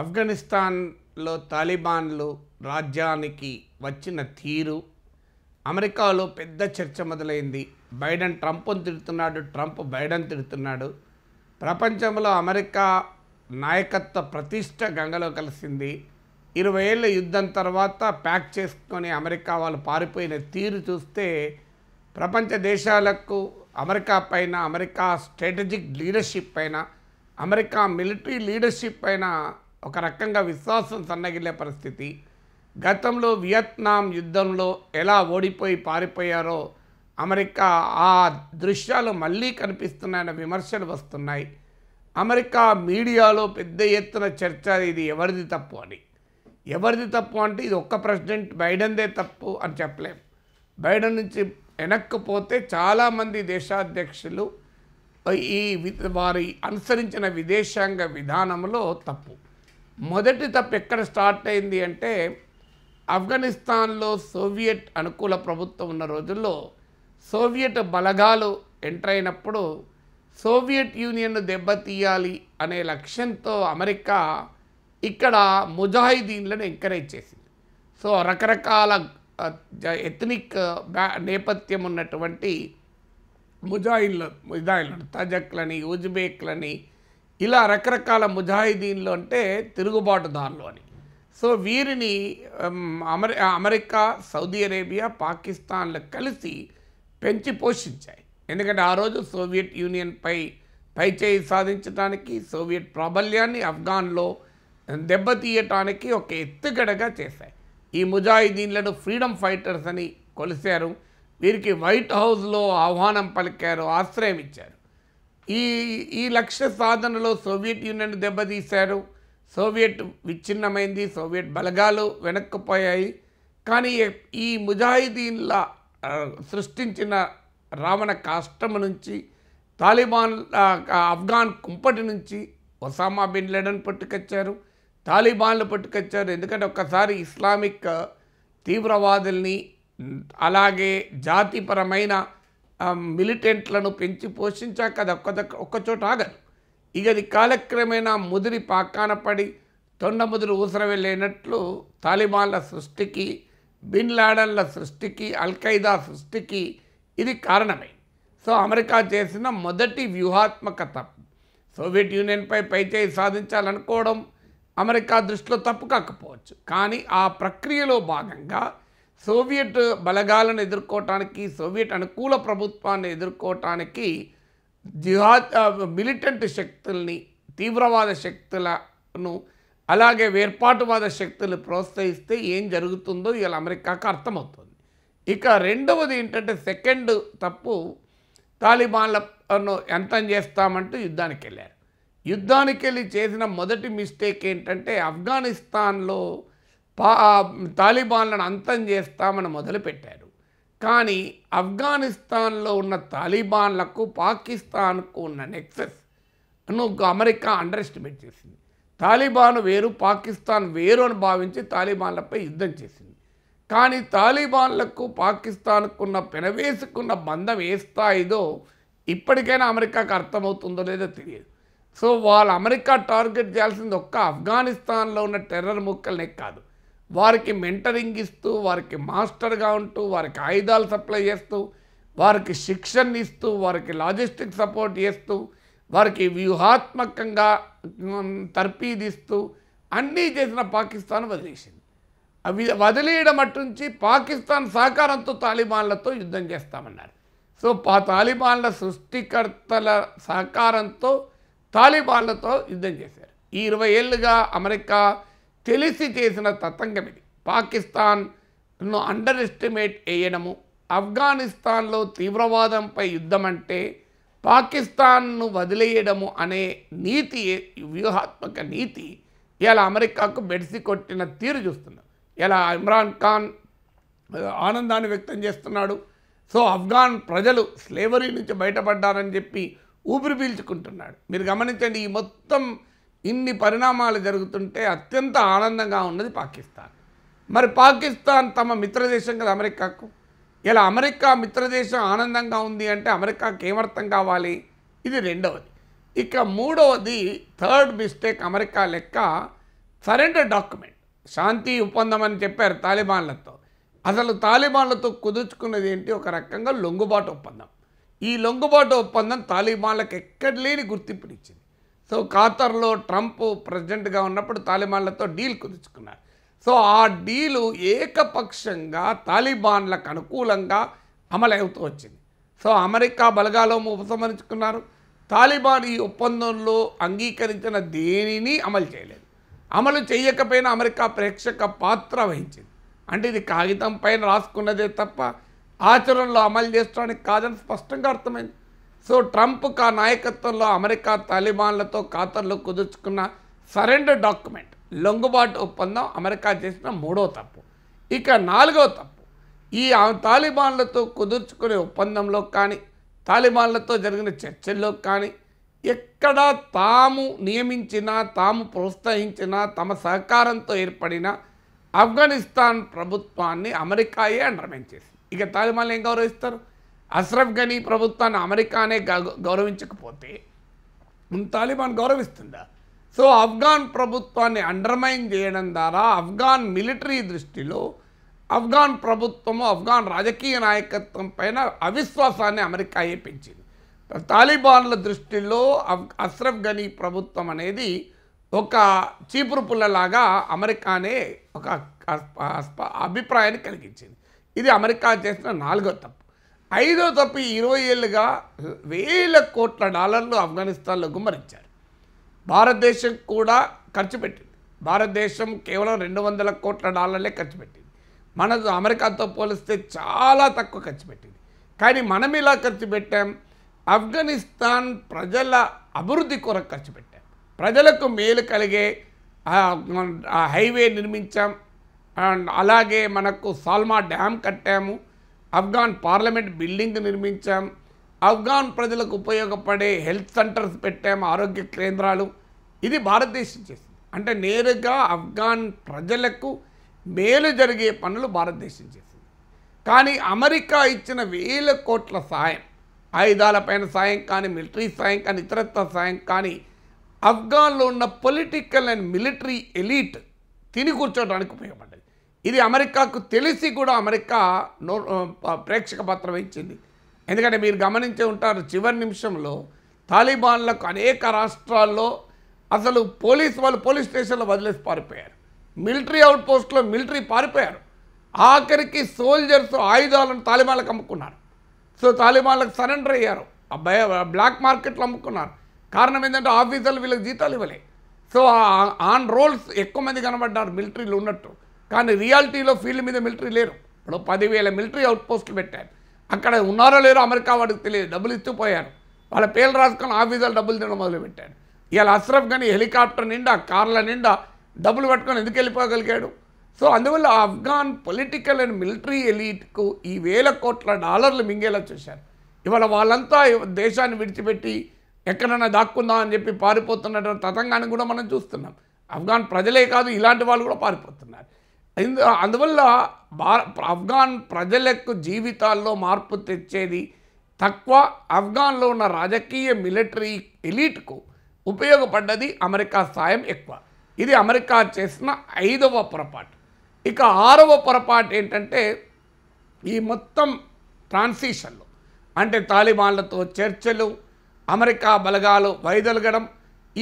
ఆఫ్ఘనిస్తాన్లో తాలిబాన్లు రాజ్యానికి వచ్చిన తీరు అమెరికాలో పెద్ద చర్చ మొదలైంది బైడెన్ ట్రంప్ను తిడుతున్నాడు ట్రంప్ బైడెన్ తిడుతున్నాడు ప్రపంచంలో అమెరికా నాయకత్వ ప్రతిష్ట గంగలో కలిసింది ఇరవై ఏళ్ళ యుద్ధం తర్వాత ప్యాక్ చేసుకొని అమెరికా వాళ్ళు పారిపోయిన తీరు చూస్తే ప్రపంచ దేశాలకు అమెరికా పైన అమెరికా స్ట్రాటజిక్ లీడర్షిప్ పైన అమెరికా మిలిటరీ లీడర్షిప్ పైన ఒక రకంగా విశ్వాసం సన్నగిల్లే పరిస్థితి గతంలో వియత్నాం యుద్ధంలో ఎలా ఓడిపోయి పారిపోయారో అమెరికా ఆ దృశ్యాలు మళ్ళీ కనిపిస్తున్నాయన్న విమర్శలు వస్తున్నాయి అమెరికా మీడియాలో పెద్ద ఎత్తున చర్చ ఇది ఎవరిది తప్పు అని ఎవరిది తప్పు అంటే ఇది ఒక్క ప్రెసిడెంట్ బైడెన్దే తప్పు అని చెప్పలేం బైడెన్ నుంచి వెనక్కిపోతే చాలామంది దేశాధ్యక్షులు ఈ వారి అనుసరించిన విదేశాంగ విధానంలో తప్పు మొదటి తప్పు ఎక్కడ స్టార్ట్ అయింది అంటే ఆఫ్ఘనిస్తాన్లో సోవియట్ అనుకూల ప్రభుత్వం ఉన్న రోజుల్లో సోవియట్ బలగాలు ఎంటర్ అయినప్పుడు సోవియట్ యూనియన్ను దెబ్బతీయాలి అనే లక్ష్యంతో అమెరికా ఇక్కడ ముజాహిదీన్లను ఎంకరేజ్ చేసింది సో రకరకాల ఎథనిక్ నేపథ్యం ఉన్నటువంటి ముజాహిన్లు ముజాహిన్లు తజక్లని ఉజ్బేక్లని ఇలా రకరకాల ముజాహిదీన్లు అంటే తిరుగుబాటుదారులు అని సో వీరిని అమెరి అమెరికా సౌదీ అరేబియా పాకిస్తాన్లు కలిసి పెంచి పోషించాయి ఎందుకంటే ఆ రోజు సోవియట్ యూనియన్పై పైచేయి సాధించడానికి సోవియట్ ప్రాబల్యాన్ని ఆఫ్ఘాన్లో దెబ్బతీయటానికి ఒక ఎత్తుగడగా చేశాయి ఈ ముజాహిదీన్లను ఫ్రీడమ్ ఫైటర్స్ అని కొలిశారు వీరికి వైట్ హౌస్లో ఆహ్వానం పలికారు ఆశ్రయం ఇచ్చారు ఈ ఈ లక్ష్య సాధనలో సోవియట్ యూనియన్ దెబ్బతీశారు సోవియట్ విచ్ఛిన్నమైంది సోవియట్ బలగాలు వెనక్కుపోయాయి కానీ ఈ ముజాహిదీన్ల సృష్టించిన రావణ కాష్టం నుంచి తాలిబాన్ ఆఫ్ఘాన్ కుంపటి నుంచి ఒసామా బిన్ లెడన్ పట్టుకొచ్చారు తాలిబాన్లు పట్టుకొచ్చారు ఎందుకంటే ఒక్కసారి ఇస్లామిక్ తీవ్రవాదుల్ని అలాగే జాతిపరమైన మిలిటెంట్లను పెంచి పోషించాక అది ఒక్క ఒక్కచోట ఆగదు ఇక అది కాలక్రమేణా ముదిరి పాకాన పడి ముదురు ఊసర వెళ్ళేనట్లు తాలిబాన్ల సృష్టికి బిన్ లాడన్ల సృష్టికి అల్ఖైదా సృష్టికి ఇది కారణమే సో అమెరికా చేసిన మొదటి వ్యూహాత్మక తప్పు సోవియట్ యూనియన్పై పైచేయి సాధించాలనుకోవడం అమెరికా దృష్టిలో తప్పు కాకపోవచ్చు కానీ ఆ ప్రక్రియలో భాగంగా సోవియట్ బలగాలను ఎదుర్కోవటానికి సోవియట్ అనుకూల ప్రభుత్వాన్ని ఎదుర్కోవటానికి జిహాద్ మిలిటెంట్ శక్తుల్ని తీవ్రవాద శక్తులను అలాగే వేర్పాటువాద శక్తులు ప్రోత్సహిస్తే ఏం జరుగుతుందో ఇలా అమెరికాకు అర్థమవుతుంది ఇక రెండవది ఏంటంటే సెకండ్ తప్పు తాలిబాన్లను ఎంతం చేస్తామంటూ యుద్ధానికి వెళ్ళారు యుద్ధానికి వెళ్ళి చేసిన మొదటి మిస్టేక్ ఏంటంటే ఆఫ్ఘనిస్తాన్లో పా తాలిబాన్లను అంతం చేస్తామని మొదలుపెట్టారు కానీ ఆఫ్ఘనిస్తాన్లో ఉన్న తాలిబాన్లకు పాకిస్తాన్కు ఉన్న నెక్సెస్ అను అమెరికా అండర్ ఎస్టిమేట్ చేసింది తాలిబాన్ వేరు పాకిస్తాన్ వేరు అని భావించి తాలిబాన్లపై యుద్ధం చేసింది కానీ తాలిబాన్లకు పాకిస్తాన్కు ఉన్న పెనవేసుకున్న బంధం ఏ స్థాయిదో ఇప్పటికైనా అమెరికాకు అర్థమవుతుందో లేదో తెలియదు సో వాళ్ళు అమెరికా టార్గెట్ చేయాల్సింది ఒక్క ఆఫ్ఘనిస్తాన్లో ఉన్న టెర్రర్ ముక్కలనే కాదు వారికి మెంటరింగ్ ఇస్తూ వారికి మాస్టర్గా ఉంటూ వారికి ఆయుధాలు సప్లై చేస్తూ వారికి శిక్షణ ఇస్తూ వారికి లాజిస్టిక్ సపోర్ట్ చేస్తూ వారికి వ్యూహాత్మకంగా తర్పీదిస్తూ అన్నీ చేసిన పాకిస్తాన్ వదిలేసింది అవి వదిలేయడం అట్టుంచి పాకిస్తాన్ సహకారంతో తాలిబాన్లతో యుద్ధం చేస్తామన్నారు సో ఆ తాలిబాన్ల సృష్టికర్తల సహకారంతో తాలిబాన్లతో యుద్ధం చేశారు ఈ ఇరవై ఏళ్ళుగా అమెరికా తెలిసి చేసిన తతంగం ఇది పాకిస్తాన్ను అండర్ ఎస్టిమేట్ వేయడము ఆఫ్ఘనిస్తాన్లో తీవ్రవాదంపై యుద్ధం అంటే పాకిస్తాన్ను వదిలేయడము అనే నీతి వ్యూహాత్మక నీతి ఇలా అమెరికాకు బెడిసి కొట్టిన తీరు చూస్తున్నాం ఇలా ఇమ్రాన్ ఖాన్ ఆనందాన్ని వ్యక్తం చేస్తున్నాడు సో ఆఫ్ఘాన్ ప్రజలు స్లేవరీ నుంచి బయటపడ్డారని చెప్పి ఊపిరి పీల్చుకుంటున్నాడు మీరు గమనించండి ఈ మొత్తం ఇన్ని పరిణామాలు జరుగుతుంటే అత్యంత ఆనందంగా ఉన్నది పాకిస్తాన్ మరి పాకిస్తాన్ తమ మిత్రదేశం కదా అమెరికాకు ఇలా అమెరికా మిత్రదేశం ఆనందంగా ఉంది అంటే అమెరికాకి ఏమర్థం కావాలి ఇది రెండవది ఇక మూడవది థర్డ్ మిస్టేక్ అమెరికా లెక్క సరెండర్ డాక్యుమెంట్ శాంతి ఒప్పందం అని చెప్పారు తాలిబాన్లతో అసలు తాలిబాన్లతో కుదుర్చుకున్నది ఏంటి ఒక రకంగా లొంగుబాటు ఒప్పందం ఈ లొంగుబాటు ఒప్పందం తాలిబాన్లకు ఎక్కడ లేని గుర్తింపునిచ్చింది సో ఖాతర్లో ట్రంప్ ప్రెసిడెంట్గా ఉన్నప్పుడు తాలిబాన్లతో డీల్ కుదుర్చుకున్నారు సో ఆ డీలు ఏకపక్షంగా తాలిబాన్లకు అనుకూలంగా అమలవుతూ వచ్చింది సో అమెరికా బలగాలో ఉపసంహరించుకున్నారు తాలిబాన్ ఈ ఒప్పందంలో అంగీకరించిన దేనిని అమలు చేయలేదు అమలు చేయకపోయినా అమెరికా ప్రేక్షక పాత్ర వహించింది అంటే ఇది కాగితం పైన రాసుకున్నదే తప్ప ఆచరణలో అమలు చేసుకోవడానికి కాదని స్పష్టంగా అర్థమైంది సో ట్రంప్ కా నాయకత్వంలో అమెరికా తాలిబాన్లతో ఖాతర్లు కుదుర్చుకున్న సరెండర్ డాక్యుమెంట్ లొంగుబాటు ఒప్పందం అమెరికా చేసిన మూడో తప్పు ఇక నాలుగో తప్పు ఈ తాలిబాన్లతో కుదుర్చుకునే ఒప్పందంలో కానీ తాలిబాన్లతో జరిగిన చర్చల్లో కానీ ఎక్కడ తాము నియమించిన తాము ప్రోత్సహించిన తమ సహకారంతో ఏర్పడిన ఆఫ్ఘనిస్తాన్ ప్రభుత్వాన్ని అమెరికాయే అండర్మైన్ చేసింది ఇక తాలిబాన్లు ఏం గౌరవిస్తారు అస్రఫ్ గనీ ప్రభుత్వాన్ని అమెరికానే గౌరవించకపోతే తాలిబాన్ గౌరవిస్తుందా సో ఆఫ్ఘాన్ ప్రభుత్వాన్ని అండర్మైన్ చేయడం ద్వారా ఆఫ్ఘాన్ మిలిటరీ దృష్టిలో ఆఫ్ఘాన్ ప్రభుత్వము ఆఫ్ఘాన్ రాజకీయ నాయకత్వం పైన అవిశ్వాసాన్ని అమెరికాయే పెంచింది తాలిబాన్ల దృష్టిలో అస్రఫ్ గనీ ప్రభుత్వం అనేది ఒక చీపురు పుల్లలాగా అమెరికానే ఒక అభిప్రాయాన్ని కలిగించింది ఇది అమెరికా చేసిన నాలుగో తప్పు ఐదో తప్పి ఇరవై ఏళ్ళుగా వేల కోట్ల డాలర్లు ఆఫ్ఘనిస్తాన్లో గుమ్మరించారు భారతదేశం కూడా ఖర్చు పెట్టింది భారతదేశం కేవలం రెండు వందల కోట్ల డాలర్లే ఖర్చు పెట్టింది మన అమెరికాతో పోలిస్తే చాలా తక్కువ ఖర్చు పెట్టింది కానీ మనం ఇలా ఖర్చు పెట్టాం ఆఫ్ఘనిస్తాన్ ప్రజల అభివృద్ధి కొరకు ఖర్చు పెట్టాం ప్రజలకు మేలు కలిగే హైవే నిర్మించాం అలాగే మనకు సాల్మా డ్యామ్ కట్టాము ఆఫ్ఘాన్ పార్లమెంట్ బిల్డింగ్ నిర్మించాం ఆఫ్ఘాన్ ప్రజలకు ఉపయోగపడే హెల్త్ సెంటర్స్ పెట్టాం ఆరోగ్య కేంద్రాలు ఇది భారతదేశం చేసింది అంటే నేరుగా ఆఫ్ఘాన్ ప్రజలకు మేలు జరిగే పనులు భారతదేశం చేసింది కానీ అమెరికా ఇచ్చిన వేల కోట్ల సాయం పైన సాయం కానీ మిలిటరీ సాయం కానీ ఇతరత్వ సాయం కానీ ఆఫ్ఘాన్లో ఉన్న పొలిటికల్ అండ్ మిలిటరీ ఎలీట్ తిని కూర్చోవడానికి ఉపయోగపడ్డాయి ఇది అమెరికాకు తెలిసి కూడా అమెరికా నో ప్రేక్షక పత్రం ఇచ్చింది ఎందుకంటే మీరు గమనించే ఉంటారు చివరి నిమిషంలో తాలిబాన్లకు అనేక రాష్ట్రాల్లో అసలు పోలీస్ వాళ్ళు పోలీస్ స్టేషన్లో వదిలేసి పారిపోయారు మిలిటరీ అవుట్ పోస్ట్లో మిలిటరీ పారిపోయారు ఆఖరికి సోల్జర్స్ ఆయుధాలను తాలిబాన్లకు అమ్ముకున్నారు సో తాలిబాన్లకు సరెండర్ అయ్యారు బ్లాక్ మార్కెట్లో అమ్ముకున్నారు కారణం ఏంటంటే ఆఫీసర్లు వీళ్ళకి జీతాలు ఇవ్వలే సో ఆన్ రోల్స్ ఎక్కువ మంది కనబడ్డారు మిలిటరీలు ఉన్నట్టు కానీ రియాలిటీలో ఫీల్డ్ మీద మిలిటరీ లేరు ఇప్పుడు పదివేల మిలిటరీ అవుట్ పోస్టులు పెట్టారు అక్కడ ఉన్నారో లేరో అమెరికా వాడికి తెలియదు డబ్బులు ఇస్తూ పోయారు వాళ్ళ పేర్లు రాసుకొని ఆఫీసులు డబ్బులు తినడం మొదలుపెట్టాడు ఇవాళ అస్రఫ్ కానీ హెలికాప్టర్ నిండా కార్ల నిండా డబ్బులు పట్టుకొని ఎందుకు వెళ్ళిపోగలిగాడు సో అందువల్ల ఆఫ్ఘాన్ పొలిటికల్ అండ్ మిలిటరీ ఎలీట్కు ఈ వేల కోట్ల డాలర్లు మింగేలా చూశారు ఇవాళ వాళ్ళంతా దేశాన్ని విడిచిపెట్టి ఎక్కడన్నా దాక్కుందాం అని చెప్పి పారిపోతున్న తతంగాన్ని కూడా మనం చూస్తున్నాం ఆఫ్ఘాన్ ప్రజలే కాదు ఇలాంటి వాళ్ళు కూడా పారిపోతున్నారు అందువల్ల ఆఫ్ఘాన్ ప్రజలకు జీవితాల్లో మార్పు తెచ్చేది తక్కువ ఆఫ్ఘాన్లో ఉన్న రాజకీయ మిలిటరీ ఎలీట్కు ఉపయోగపడ్డది అమెరికా సాయం ఎక్కువ ఇది అమెరికా చేసిన ఐదవ పొరపాటు ఇక ఆరవ పొరపాటు ఏంటంటే ఈ మొత్తం ట్రాన్సిషన్లో అంటే తాలిబాన్లతో చర్చలు అమెరికా బలగాలు వైదొలగడం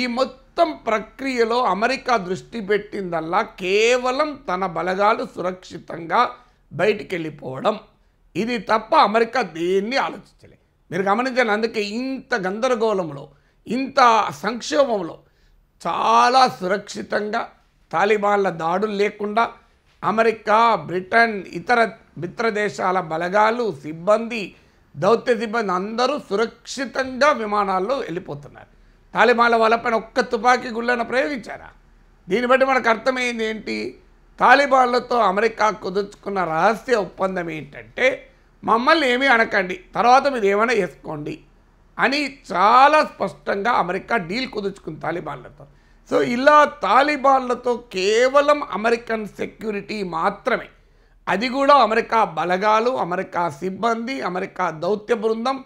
ఈ మొత్తం మొత్తం ప్రక్రియలో అమెరికా దృష్టి పెట్టిందల్లా కేవలం తన బలగాలు సురక్షితంగా బయటికి వెళ్ళిపోవడం ఇది తప్ప అమెరికా దేన్ని ఆలోచించలేదు మీరు గమనించండి అందుకే ఇంత గందరగోళంలో ఇంత సంక్షోభంలో చాలా సురక్షితంగా తాలిబాన్ల దాడులు లేకుండా అమెరికా బ్రిటన్ ఇతర మిత్ర దేశాల బలగాలు సిబ్బంది దౌత్య సిబ్బంది అందరూ సురక్షితంగా విమానాల్లో వెళ్ళిపోతున్నారు తాలిబాన్ల పైన ఒక్క తుపాకీ గుళ్ళను ప్రయోగించారా దీన్ని బట్టి మనకు అర్థమైంది ఏంటి తాలిబాన్లతో అమెరికా కుదుర్చుకున్న రహస్య ఒప్పందం ఏంటంటే మమ్మల్ని ఏమీ అనకండి తర్వాత మీరు ఏమైనా వేసుకోండి అని చాలా స్పష్టంగా అమెరికా డీల్ కుదుర్చుకుంది తాలిబాన్లతో సో ఇలా తాలిబాన్లతో కేవలం అమెరికన్ సెక్యూరిటీ మాత్రమే అది కూడా అమెరికా బలగాలు అమెరికా సిబ్బంది అమెరికా దౌత్య బృందం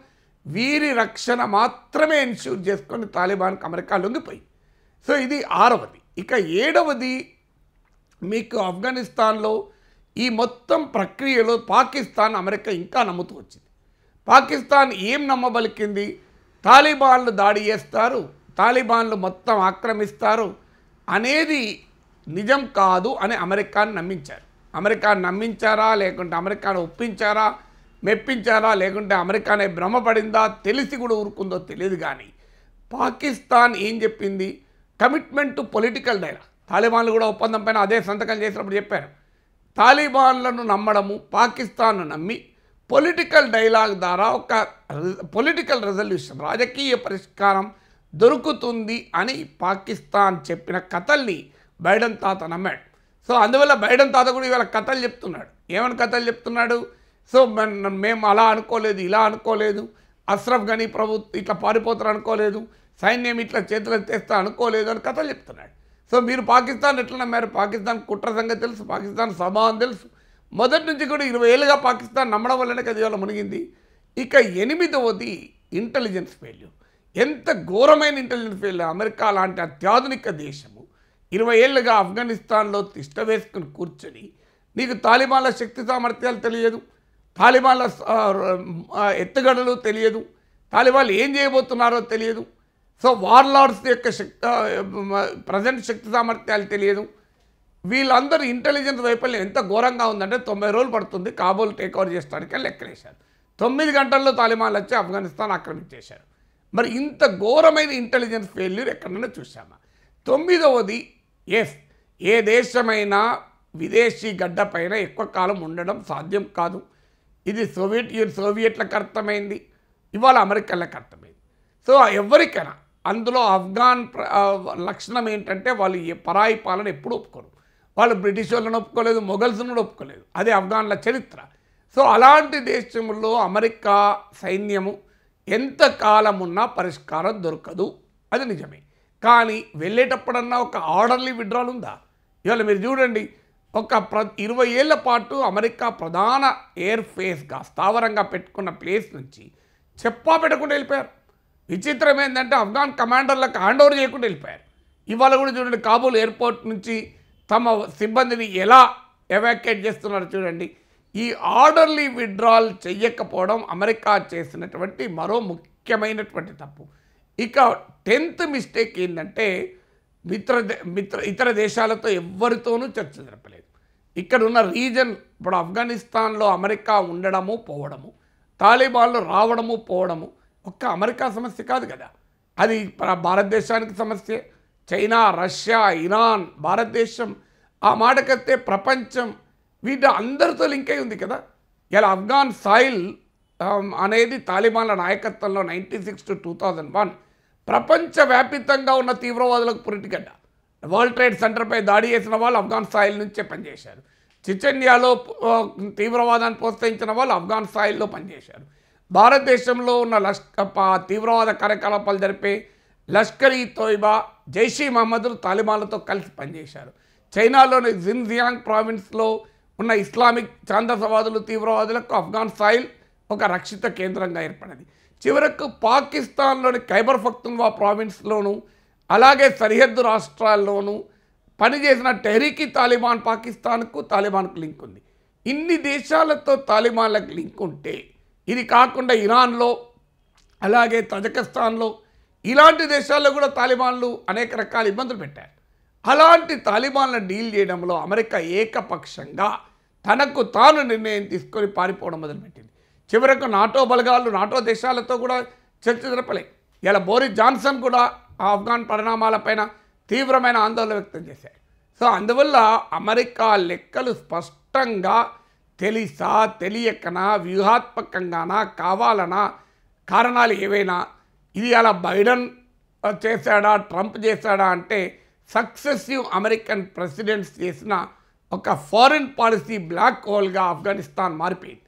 వీరి రక్షణ మాత్రమే ఎన్ష్యూర్ చేసుకొని తాలిబాన్కి అమెరికా లొంగిపోయి సో ఇది ఆరవది ఇక ఏడవది మీకు ఆఫ్ఘనిస్తాన్లో ఈ మొత్తం ప్రక్రియలో పాకిస్తాన్ అమెరికా ఇంకా నమ్ముతూ వచ్చింది పాకిస్తాన్ ఏం నమ్మబలికింది తాలిబాన్లు దాడి చేస్తారు తాలిబాన్లు మొత్తం ఆక్రమిస్తారు అనేది నిజం కాదు అని అమెరికాను నమ్మించారు అమెరికాను నమ్మించారా లేకుంటే అమెరికాను ఒప్పించారా మెప్పించారా లేకుంటే అమెరికానే భ్రమపడిందా తెలిసి కూడా ఊరుకుందో తెలియదు కానీ పాకిస్తాన్ ఏం చెప్పింది కమిట్మెంట్ టు పొలిటికల్ డైలా తాలిబాన్లు కూడా ఒప్పందం పైన అదే సంతకం చేసినప్పుడు చెప్పారు తాలిబాన్లను నమ్మడము పాకిస్తాన్ను నమ్మి పొలిటికల్ డైలాగ్ ద్వారా ఒక పొలిటికల్ రెజల్యూషన్ రాజకీయ పరిష్కారం దొరుకుతుంది అని పాకిస్తాన్ చెప్పిన కథల్ని బైడెన్ తాత నమ్మాడు సో అందువల్ల బైడెన్ తాత కూడా ఇవాళ కథలు చెప్తున్నాడు ఏమని కథలు చెప్తున్నాడు సో మేము అలా అనుకోలేదు ఇలా అనుకోలేదు అస్రఫ్ గనీ ప్రభు ఇట్లా పారిపోతారు అనుకోలేదు సైన్యం ఇట్లా చేతులు తెస్తా అనుకోలేదు అని కథలు చెప్తున్నాడు సో మీరు పాకిస్తాన్ ఎట్లా నమ్మారు పాకిస్తాన్ కుట్ర సంగతి తెలుసు పాకిస్తాన్ స్వభావం తెలుసు మొదటి నుంచి కూడా ఇరవై ఏళ్ళుగా పాకిస్తాన్ నమ్మడం వల్లనే కదా ఇవాళ మునిగింది ఇక ఎనిమిదవది ఇంటెలిజెన్స్ ఫెయిల్యూర్ ఎంత ఘోరమైన ఇంటెలిజెన్స్ ఫెయిల్యూర్ అమెరికా లాంటి అత్యాధునిక దేశము ఇరవై ఏళ్ళుగా ఆఫ్ఘనిస్తాన్లో తిష్ట వేసుకుని కూర్చొని నీకు తాలిబాన్ల శక్తి సామర్థ్యాలు తెలియదు తాలిబాన్ల ఎత్తుగడలు తెలియదు తాలిబాన్లు ఏం చేయబోతున్నారో తెలియదు సో వార్లార్డ్స్ యొక్క శక్తి ప్రజెంట్ శక్తి సామర్థ్యాలు తెలియదు వీళ్ళందరూ ఇంటెలిజెన్స్ వైఫల్యం ఎంత ఘోరంగా ఉందంటే తొంభై రోజులు పడుతుంది కాబోల్ టేక్ ఓవర్ చేసడానికి లెక్కలేశారు తొమ్మిది గంటల్లో తాలిబాన్లు వచ్చి ఆఫ్ఘనిస్తాన్ ఆక్రమించేశారు మరి ఇంత ఘోరమైన ఇంటెలిజెన్స్ ఫెయిల్యూర్ ఎక్కడైనా చూసామా తొమ్మిదవది ఎస్ ఏ దేశమైనా విదేశీ గడ్డపైన ఎక్కువ కాలం ఉండడం సాధ్యం కాదు ఇది సోవియట్ సోవియట్లకు అర్థమైంది ఇవాళ అమెరికాలకు అర్థమైంది సో ఎవరికైనా అందులో ఆఫ్ఘాన్ లక్షణం ఏంటంటే వాళ్ళు ఏ పరాయి పాలన ఎప్పుడు ఒప్పుకోరు వాళ్ళు బ్రిటిష్ వాళ్ళని ఒప్పుకోలేదు మొఘల్స్ని కూడా ఒప్పుకోలేదు అదే ఆఫ్ఘాన్ల చరిత్ర సో అలాంటి దేశంలో అమెరికా సైన్యము కాలం ఉన్నా పరిష్కారం దొరకదు అది నిజమే కానీ వెళ్ళేటప్పుడన్నా ఒక ఆర్డర్లీ విడ్రాల్ ఉందా ఇవాళ మీరు చూడండి ఒక ప్ర ఇరవై ఏళ్ల పాటు అమెరికా ప్రధాన ఎయిర్ ఫేస్గా స్థావరంగా పెట్టుకున్న ప్లేస్ నుంచి చెప్పా పెట్టకుండా వెళ్ళిపోయారు విచిత్రం ఏంటంటే అఫ్ఘాన్ కమాండర్లకు హ్యాండ్ ఓవర్ చేయకుండా వెళ్ళిపోయారు ఇవాళ కూడా చూడండి కాబూల్ ఎయిర్పోర్ట్ నుంచి తమ సిబ్బందిని ఎలా ఎవాక్యుయేట్ చేస్తున్నారు చూడండి ఈ ఆర్డర్లీ విత్డ్రాల్ చెయ్యకపోవడం అమెరికా చేసినటువంటి మరో ముఖ్యమైనటువంటి తప్పు ఇక టెన్త్ మిస్టేక్ ఏంటంటే మిత్ర మిత్ర ఇతర దేశాలతో ఎవరితోనూ చర్చ జరపలేదు ఇక్కడ ఉన్న రీజన్ ఇప్పుడు ఆఫ్ఘనిస్తాన్లో అమెరికా ఉండడము పోవడము తాలిబాన్లు రావడము పోవడము ఒక్క అమెరికా సమస్య కాదు కదా అది భారతదేశానికి సమస్య చైనా రష్యా ఇరాన్ భారతదేశం ఆ మాటకత్తే ప్రపంచం వీటి అందరితో లింక్ అయి ఉంది కదా ఇలా అఫ్ఘాన్ సాయిల్ అనేది తాలిబాన్ల నాయకత్వంలో ninety six to two thousand one ప్రపంచవ్యాపితంగా ఉన్న తీవ్రవాదులకు పురిటిగడ్డ వరల్డ్ ట్రేడ్ సెంటర్పై దాడి చేసిన వాళ్ళు ఆఫ్ఘాన్ స్థాయిల నుంచే పనిచేశారు చిచెన్యాలో తీవ్రవాదాన్ని ప్రోత్సహించిన వాళ్ళు ఆఫ్ఘాన్ స్థాయిల్లో పనిచేశారు భారతదేశంలో ఉన్న లష్క తీవ్రవాద కార్యకలాపాలు జరిపే లష్కర్ ఈ తోయిబా జైషీ మహమ్మద్లు తాలిబాన్లతో కలిసి పనిచేశారు చైనాలోని జిన్జియాంగ్ ప్రావిన్స్లో ఉన్న ఇస్లామిక్ చాందసవాదులు తీవ్రవాదులకు ఆఫ్ఘాన్ సాయిల్ ఒక రక్షిత కేంద్రంగా ఏర్పడింది చివరకు పాకిస్తాన్లోని ఖైబర్ ఫక్తున్వా ప్రావిన్స్లోనూ అలాగే సరిహద్దు రాష్ట్రాల్లోనూ పనిచేసిన టెహరీకి తాలిబాన్ పాకిస్తాన్కు తాలిబాన్కు లింక్ ఉంది ఇన్ని దేశాలతో తాలిబాన్లకు లింక్ ఉంటే ఇది కాకుండా ఇరాన్లో అలాగే తజకిస్తాన్లో ఇలాంటి దేశాల్లో కూడా తాలిబాన్లు అనేక రకాల ఇబ్బందులు పెట్టారు అలాంటి తాలిబాన్ల డీల్ చేయడంలో అమెరికా ఏకపక్షంగా తనకు తాను నిర్ణయం తీసుకొని పారిపోవడం మొదలుపెట్టింది చివరకు నాటో బలగాలు నాటో దేశాలతో కూడా చర్చ జరపలే ఇలా బోరిస్ జాన్సన్ కూడా ఆ ఆఫ్ఘాన్ పరిణామాలపైన తీవ్రమైన ఆందోళన వ్యక్తం చేశాయి సో అందువల్ల అమెరికా లెక్కలు స్పష్టంగా తెలిసా తెలియకనా వ్యూహాత్మకంగానా కావాలనా కారణాలు ఏవైనా ఇది అలా బైడెన్ చేశాడా ట్రంప్ చేశాడా అంటే సక్సెసివ్ అమెరికన్ ప్రెసిడెంట్స్ చేసిన ఒక ఫారిన్ పాలసీ బ్లాక్ హోల్గా ఆఫ్ఘనిస్తాన్ మారిపోయింది